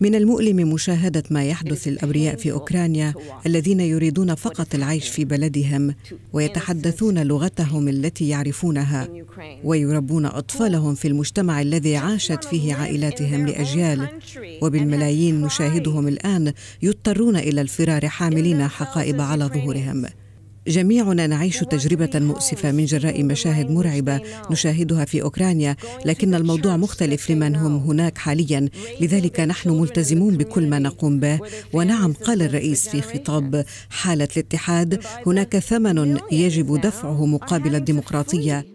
من المؤلم مشاهدة ما يحدث للأبرياء في أوكرانيا الذين يريدون فقط العيش في بلدهم ويتحدثون لغتهم التي يعرفونها ويربون أطفالهم في المجتمع الذي عاشت فيه عائلاتهم لأجيال وبالملايين نشاهدهم الآن يضطرون إلى الفرار حاملين حقائب على ظهورهم جميعنا نعيش تجربة مؤسفة من جراء مشاهد مرعبة نشاهدها في أوكرانيا لكن الموضوع مختلف لمن هم هناك حاليا لذلك نحن ملتزمون بكل ما نقوم به ونعم قال الرئيس في خطاب حالة الاتحاد هناك ثمن يجب دفعه مقابل الديمقراطية